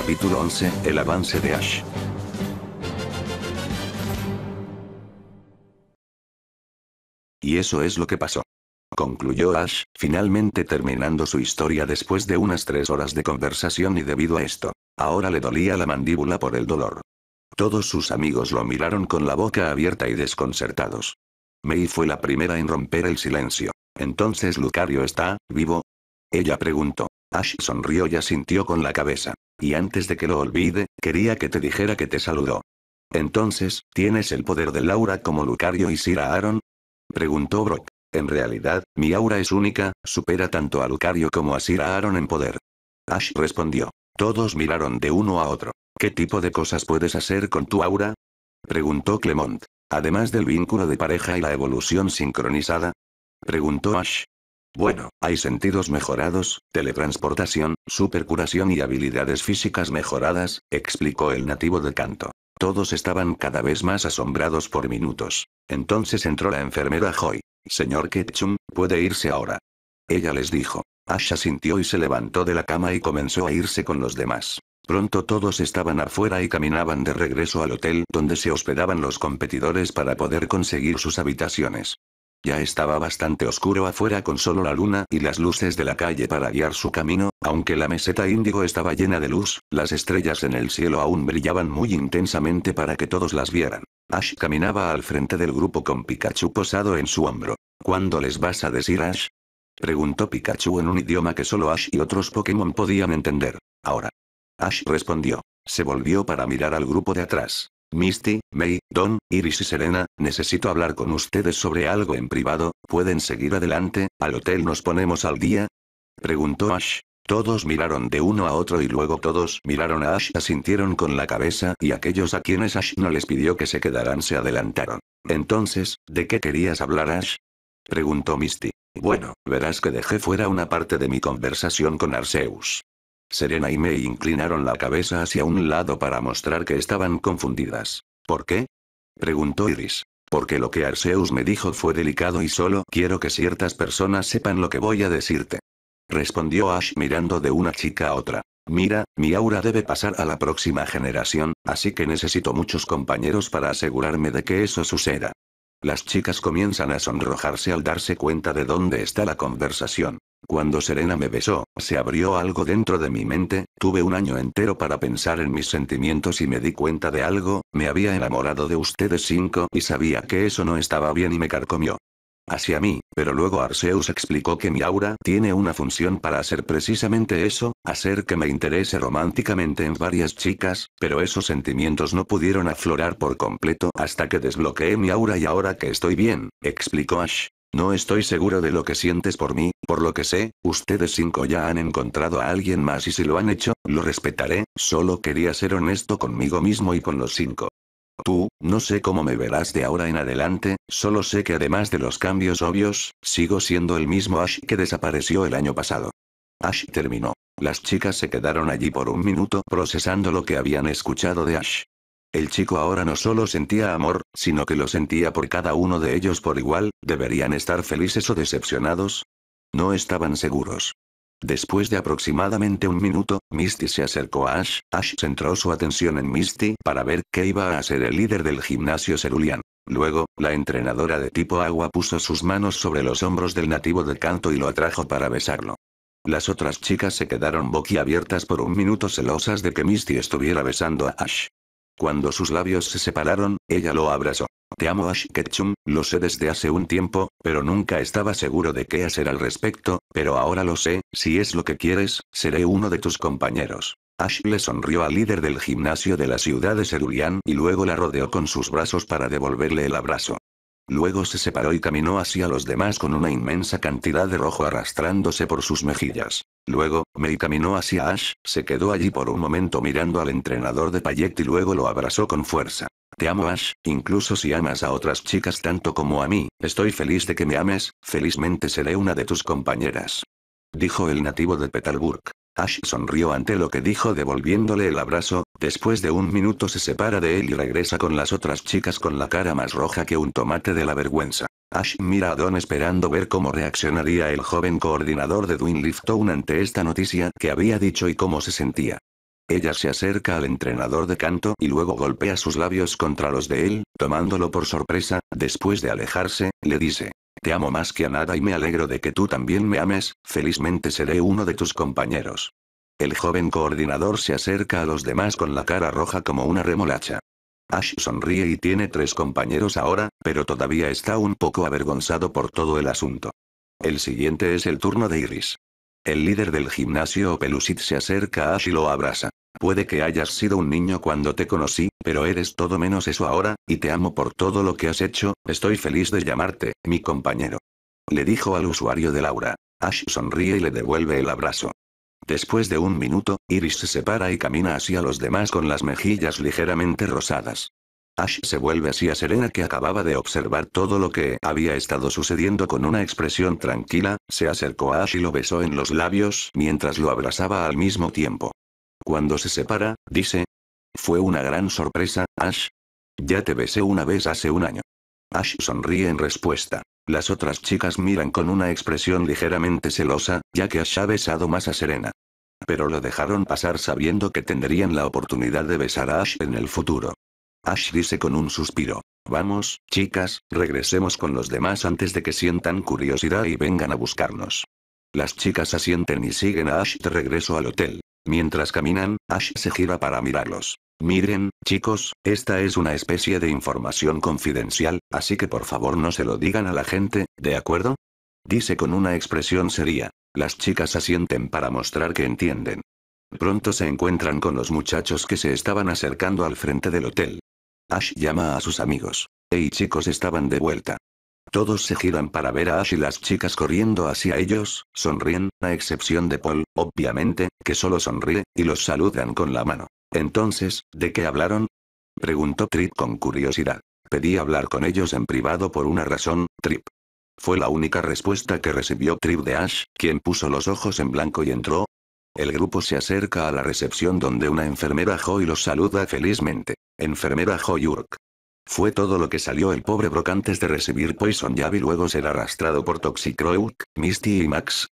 Capítulo 11, el avance de Ash. Y eso es lo que pasó. Concluyó Ash, finalmente terminando su historia después de unas tres horas de conversación y debido a esto, ahora le dolía la mandíbula por el dolor. Todos sus amigos lo miraron con la boca abierta y desconcertados. May fue la primera en romper el silencio. Entonces Lucario está, vivo. Ella preguntó. Ash sonrió y asintió con la cabeza. Y antes de que lo olvide, quería que te dijera que te saludó. Entonces, ¿tienes el poder de Laura como Lucario y Sira Aaron? Preguntó Brock. En realidad, mi aura es única, supera tanto a Lucario como a Sira Aaron en poder. Ash respondió. Todos miraron de uno a otro. ¿Qué tipo de cosas puedes hacer con tu aura? Preguntó Clement. Además del vínculo de pareja y la evolución sincronizada. Preguntó Ash. Bueno, hay sentidos mejorados, teletransportación, supercuración y habilidades físicas mejoradas, explicó el nativo de canto. Todos estaban cada vez más asombrados por minutos. Entonces entró la enfermera Joy. Señor Ketchum, puede irse ahora. Ella les dijo. Asha sintió y se levantó de la cama y comenzó a irse con los demás. Pronto todos estaban afuera y caminaban de regreso al hotel donde se hospedaban los competidores para poder conseguir sus habitaciones. Ya estaba bastante oscuro afuera con solo la luna y las luces de la calle para guiar su camino, aunque la meseta índigo estaba llena de luz, las estrellas en el cielo aún brillaban muy intensamente para que todos las vieran. Ash caminaba al frente del grupo con Pikachu posado en su hombro. ¿Cuándo les vas a decir Ash? Preguntó Pikachu en un idioma que solo Ash y otros Pokémon podían entender. Ahora. Ash respondió. Se volvió para mirar al grupo de atrás. Misty, May, Don, Iris y Serena, necesito hablar con ustedes sobre algo en privado, ¿pueden seguir adelante? ¿Al hotel nos ponemos al día? Preguntó Ash. Todos miraron de uno a otro y luego todos miraron a Ash, asintieron con la cabeza y aquellos a quienes Ash no les pidió que se quedaran se adelantaron. Entonces, ¿de qué querías hablar Ash? Preguntó Misty. Bueno, verás que dejé fuera una parte de mi conversación con Arceus. Serena y May inclinaron la cabeza hacia un lado para mostrar que estaban confundidas. ¿Por qué? preguntó Iris. Porque lo que Arceus me dijo fue delicado y solo quiero que ciertas personas sepan lo que voy a decirte. Respondió Ash mirando de una chica a otra. Mira, mi aura debe pasar a la próxima generación, así que necesito muchos compañeros para asegurarme de que eso suceda. Las chicas comienzan a sonrojarse al darse cuenta de dónde está la conversación. Cuando Serena me besó, se abrió algo dentro de mi mente, tuve un año entero para pensar en mis sentimientos y me di cuenta de algo, me había enamorado de ustedes cinco y sabía que eso no estaba bien y me carcomió. Hacia mí, pero luego Arceus explicó que mi aura tiene una función para hacer precisamente eso, hacer que me interese románticamente en varias chicas, pero esos sentimientos no pudieron aflorar por completo hasta que desbloqueé mi aura y ahora que estoy bien, explicó Ash, no estoy seguro de lo que sientes por mí, por lo que sé, ustedes cinco ya han encontrado a alguien más y si lo han hecho, lo respetaré, solo quería ser honesto conmigo mismo y con los cinco. Tú, no sé cómo me verás de ahora en adelante, solo sé que además de los cambios obvios, sigo siendo el mismo Ash que desapareció el año pasado. Ash terminó. Las chicas se quedaron allí por un minuto procesando lo que habían escuchado de Ash. El chico ahora no solo sentía amor, sino que lo sentía por cada uno de ellos por igual, ¿deberían estar felices o decepcionados? No estaban seguros. Después de aproximadamente un minuto, Misty se acercó a Ash. Ash centró su atención en Misty para ver qué iba a hacer el líder del gimnasio cerulean. Luego, la entrenadora de tipo agua puso sus manos sobre los hombros del nativo de canto y lo atrajo para besarlo. Las otras chicas se quedaron boquiabiertas por un minuto celosas de que Misty estuviera besando a Ash. Cuando sus labios se separaron, ella lo abrazó. Te amo Ash Ketchum, lo sé desde hace un tiempo, pero nunca estaba seguro de qué hacer al respecto, pero ahora lo sé, si es lo que quieres, seré uno de tus compañeros. Ash le sonrió al líder del gimnasio de la ciudad de Cerulean y luego la rodeó con sus brazos para devolverle el abrazo. Luego se separó y caminó hacia los demás con una inmensa cantidad de rojo arrastrándose por sus mejillas. Luego, Mei caminó hacia Ash, se quedó allí por un momento mirando al entrenador de Payet y luego lo abrazó con fuerza. Te amo Ash, incluso si amas a otras chicas tanto como a mí, estoy feliz de que me ames, felizmente seré una de tus compañeras. Dijo el nativo de Petalburg. Ash sonrió ante lo que dijo devolviéndole el abrazo, después de un minuto se separa de él y regresa con las otras chicas con la cara más roja que un tomate de la vergüenza. Ash mira a Don esperando ver cómo reaccionaría el joven coordinador de Dwayne Lifton ante esta noticia que había dicho y cómo se sentía. Ella se acerca al entrenador de canto y luego golpea sus labios contra los de él, tomándolo por sorpresa, después de alejarse, le dice. Te amo más que a nada y me alegro de que tú también me ames, felizmente seré uno de tus compañeros. El joven coordinador se acerca a los demás con la cara roja como una remolacha. Ash sonríe y tiene tres compañeros ahora, pero todavía está un poco avergonzado por todo el asunto. El siguiente es el turno de Iris. El líder del gimnasio Pelusit se acerca a Ash y lo abraza. Puede que hayas sido un niño cuando te conocí, pero eres todo menos eso ahora, y te amo por todo lo que has hecho, estoy feliz de llamarte, mi compañero. Le dijo al usuario de Laura. Ash sonríe y le devuelve el abrazo. Después de un minuto, Iris se separa y camina hacia los demás con las mejillas ligeramente rosadas. Ash se vuelve hacia Serena que acababa de observar todo lo que había estado sucediendo con una expresión tranquila, se acercó a Ash y lo besó en los labios mientras lo abrazaba al mismo tiempo. Cuando se separa, dice, fue una gran sorpresa, Ash. Ya te besé una vez hace un año. Ash sonríe en respuesta. Las otras chicas miran con una expresión ligeramente celosa, ya que Ash ha besado más a Serena pero lo dejaron pasar sabiendo que tendrían la oportunidad de besar a Ash en el futuro. Ash dice con un suspiro. Vamos, chicas, regresemos con los demás antes de que sientan curiosidad y vengan a buscarnos. Las chicas asienten y siguen a Ash de regreso al hotel. Mientras caminan, Ash se gira para mirarlos. Miren, chicos, esta es una especie de información confidencial, así que por favor no se lo digan a la gente, ¿de acuerdo? Dice con una expresión seria. Las chicas asienten para mostrar que entienden. Pronto se encuentran con los muchachos que se estaban acercando al frente del hotel. Ash llama a sus amigos. Hey chicos estaban de vuelta. Todos se giran para ver a Ash y las chicas corriendo hacia ellos, sonríen, a excepción de Paul, obviamente, que solo sonríe, y los saludan con la mano. Entonces, ¿de qué hablaron? Preguntó Trip con curiosidad. Pedí hablar con ellos en privado por una razón, Trip. Fue la única respuesta que recibió Trip de Ash, quien puso los ojos en blanco y entró. El grupo se acerca a la recepción donde una enfermera Joy los saluda felizmente. Enfermera Joy Urk. Fue todo lo que salió el pobre Brock antes de recibir Poison Jab y luego ser arrastrado por Toxicroak, Misty y Max.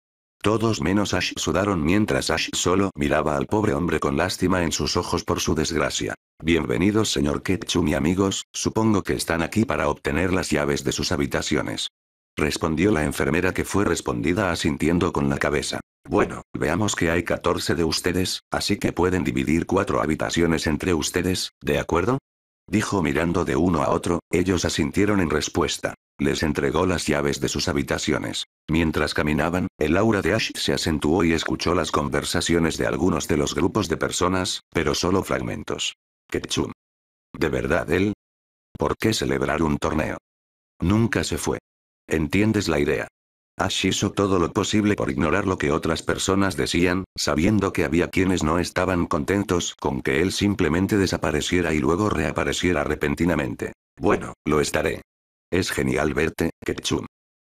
Todos menos Ash sudaron mientras Ash solo miraba al pobre hombre con lástima en sus ojos por su desgracia. Bienvenidos señor Ketchum y amigos, supongo que están aquí para obtener las llaves de sus habitaciones. Respondió la enfermera que fue respondida asintiendo con la cabeza. Bueno, veamos que hay 14 de ustedes, así que pueden dividir cuatro habitaciones entre ustedes, ¿de acuerdo? Dijo mirando de uno a otro, ellos asintieron en respuesta. Les entregó las llaves de sus habitaciones. Mientras caminaban, el aura de Ash se acentuó y escuchó las conversaciones de algunos de los grupos de personas, pero solo fragmentos. Ketchum. ¿De verdad él? ¿Por qué celebrar un torneo? Nunca se fue. ¿Entiendes la idea? Ash hizo todo lo posible por ignorar lo que otras personas decían, sabiendo que había quienes no estaban contentos con que él simplemente desapareciera y luego reapareciera repentinamente. Bueno, lo estaré. Es genial verte, Ketchum.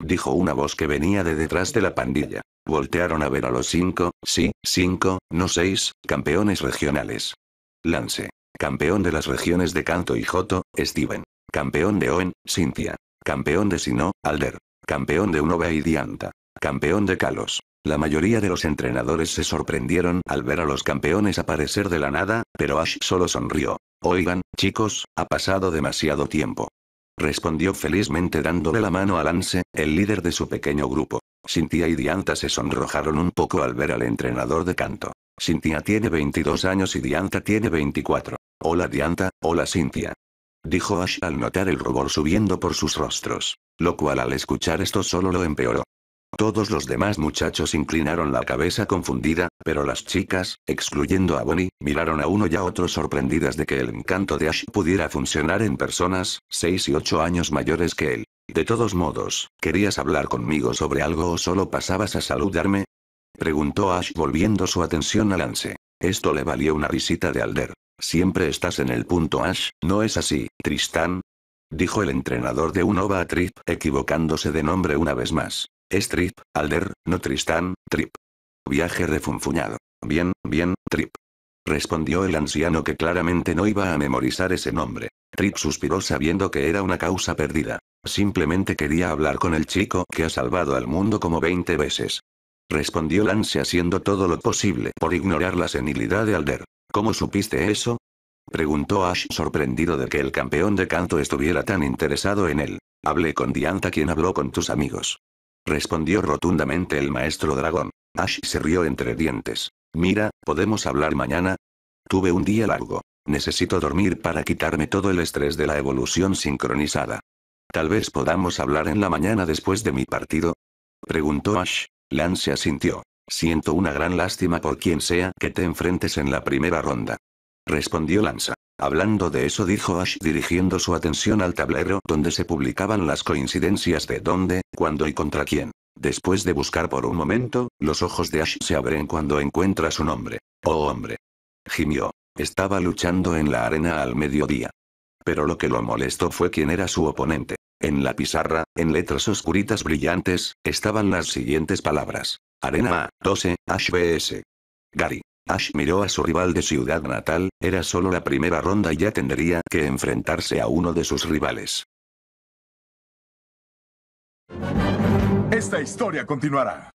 Dijo una voz que venía de detrás de la pandilla. Voltearon a ver a los cinco, sí, cinco, no seis, campeones regionales. Lance. Campeón de las regiones de Canto y Joto, Steven. Campeón de Owen, Cynthia campeón de Sino, Alder, campeón de Unova y Dianta, campeón de Kalos. La mayoría de los entrenadores se sorprendieron al ver a los campeones aparecer de la nada, pero Ash solo sonrió. Oigan, chicos, ha pasado demasiado tiempo. Respondió felizmente dándole la mano a Lance, el líder de su pequeño grupo. Cynthia y Dianta se sonrojaron un poco al ver al entrenador de canto. Cynthia tiene 22 años y Dianta tiene 24. Hola Dianta, hola Cynthia dijo Ash al notar el rubor subiendo por sus rostros, lo cual al escuchar esto solo lo empeoró. Todos los demás muchachos inclinaron la cabeza confundida, pero las chicas, excluyendo a Bonnie, miraron a uno y a otro sorprendidas de que el encanto de Ash pudiera funcionar en personas, 6 y 8 años mayores que él. De todos modos, ¿querías hablar conmigo sobre algo o solo pasabas a saludarme? Preguntó Ash volviendo su atención a Lance. Esto le valió una visita de Alder. Siempre estás en el punto Ash, ¿no es así, Tristán? Dijo el entrenador de Unova a Trip, equivocándose de nombre una vez más. Es Trip, Alder, no Tristán, Trip. Viaje refunfuñado. Bien, bien, Trip. Respondió el anciano que claramente no iba a memorizar ese nombre. Trip suspiró sabiendo que era una causa perdida. Simplemente quería hablar con el chico que ha salvado al mundo como 20 veces. Respondió Lance haciendo todo lo posible por ignorar la senilidad de Alder. ¿Cómo supiste eso? Preguntó Ash sorprendido de que el campeón de canto estuviera tan interesado en él. Hablé con Dianta quien habló con tus amigos. Respondió rotundamente el maestro dragón. Ash se rió entre dientes. Mira, ¿podemos hablar mañana? Tuve un día largo. Necesito dormir para quitarme todo el estrés de la evolución sincronizada. Tal vez podamos hablar en la mañana después de mi partido. Preguntó Ash. Lance asintió. Siento una gran lástima por quien sea que te enfrentes en la primera ronda. Respondió Lanza. Hablando de eso dijo Ash dirigiendo su atención al tablero donde se publicaban las coincidencias de dónde, cuándo y contra quién. Después de buscar por un momento, los ojos de Ash se abren cuando encuentra su nombre. Oh hombre. Gimió. Estaba luchando en la arena al mediodía. Pero lo que lo molestó fue quién era su oponente. En la pizarra, en letras oscuritas brillantes, estaban las siguientes palabras. Arena A, 12, HBS. Gary. Ash miró a su rival de ciudad natal, era solo la primera ronda y ya tendría que enfrentarse a uno de sus rivales. Esta historia continuará.